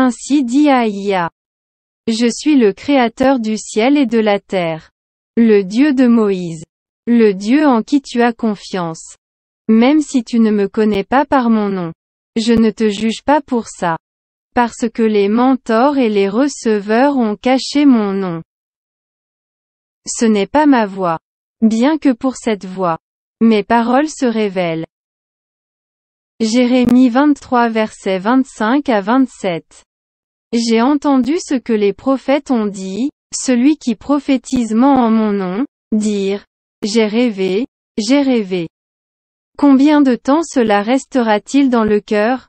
Ainsi dit Aïa. Je suis le Créateur du ciel et de la terre. Le Dieu de Moïse. Le Dieu en qui tu as confiance. Même si tu ne me connais pas par mon nom. Je ne te juge pas pour ça. Parce que les mentors et les receveurs ont caché mon nom. Ce n'est pas ma voix. Bien que pour cette voix. Mes paroles se révèlent. Jérémie 23 verset 25 à 27. J'ai entendu ce que les prophètes ont dit, celui qui prophétise ment en mon nom, dire, j'ai rêvé, j'ai rêvé. Combien de temps cela restera-t-il dans le cœur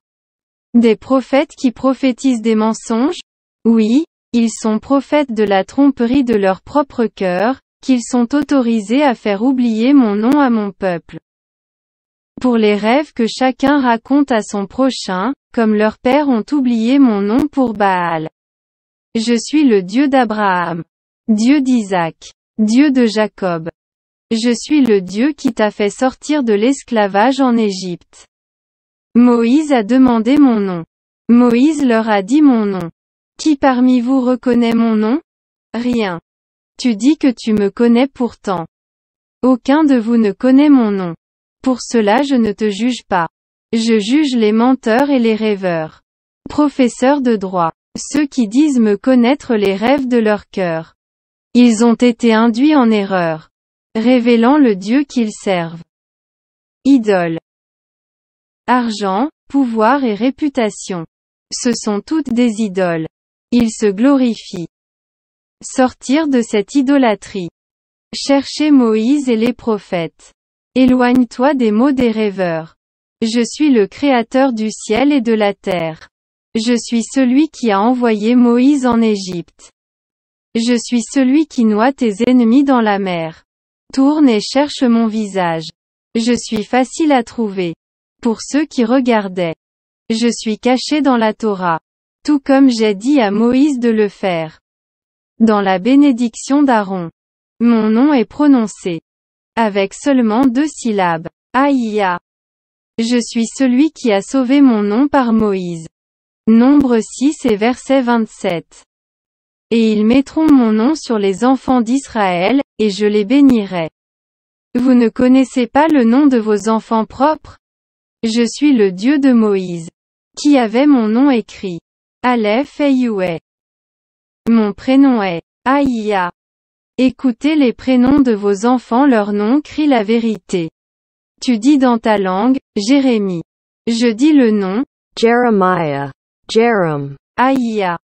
Des prophètes qui prophétisent des mensonges Oui, ils sont prophètes de la tromperie de leur propre cœur, qu'ils sont autorisés à faire oublier mon nom à mon peuple pour les rêves que chacun raconte à son prochain, comme leurs pères ont oublié mon nom pour Baal. Je suis le Dieu d'Abraham, Dieu d'Isaac, Dieu de Jacob. Je suis le Dieu qui t'a fait sortir de l'esclavage en Égypte. Moïse a demandé mon nom. Moïse leur a dit mon nom. Qui parmi vous reconnaît mon nom Rien. Tu dis que tu me connais pourtant. Aucun de vous ne connaît mon nom. Pour cela je ne te juge pas. Je juge les menteurs et les rêveurs. Professeurs de droit. Ceux qui disent me connaître les rêves de leur cœur. Ils ont été induits en erreur. Révélant le Dieu qu'ils servent. Idole. Argent, pouvoir et réputation. Ce sont toutes des idoles. Ils se glorifient. Sortir de cette idolâtrie. Chercher Moïse et les prophètes. Éloigne-toi des mots des rêveurs. Je suis le Créateur du ciel et de la terre. Je suis celui qui a envoyé Moïse en Égypte. Je suis celui qui noie tes ennemis dans la mer. Tourne et cherche mon visage. Je suis facile à trouver. Pour ceux qui regardaient. Je suis caché dans la Torah. Tout comme j'ai dit à Moïse de le faire. Dans la bénédiction d'Aaron. Mon nom est prononcé avec seulement deux syllabes. Aïa. Je suis celui qui a sauvé mon nom par Moïse. Nombre 6 et verset 27. Et ils mettront mon nom sur les enfants d'Israël, et je les bénirai. Vous ne connaissez pas le nom de vos enfants propres Je suis le Dieu de Moïse. Qui avait mon nom écrit Aleph Eyoué. Mon prénom est Aïa. Écoutez les prénoms de vos enfants leur nom crie la vérité. Tu dis dans ta langue, Jérémie. Je dis le nom, Jeremiah, Jerem, Aïa.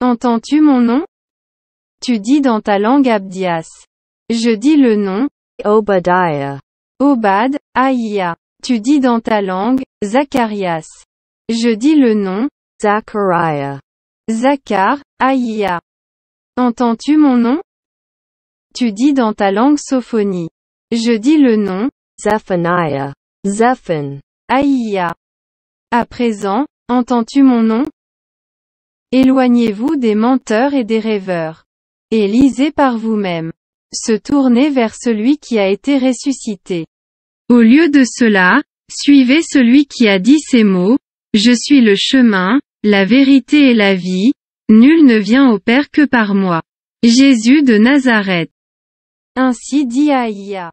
Entends-tu mon nom? Tu dis dans ta langue Abdias. Je dis le nom, Obadiah, Obad, Aïa. Tu dis dans ta langue, Zacharias. Je dis le nom, Zachariah, Zachar, Aïa. Entends-tu mon nom? dis dans ta langue sophonie. Je dis le nom, Zephaniah, Zephan, Aïa. À présent, entends-tu mon nom? Éloignez-vous des menteurs et des rêveurs. Et lisez par vous-même. Se tournez vers celui qui a été ressuscité. Au lieu de cela, suivez celui qui a dit ces mots, Je suis le chemin, la vérité et la vie, nul ne vient au Père que par moi. Jésus de Nazareth. Ainsi dit Aïa.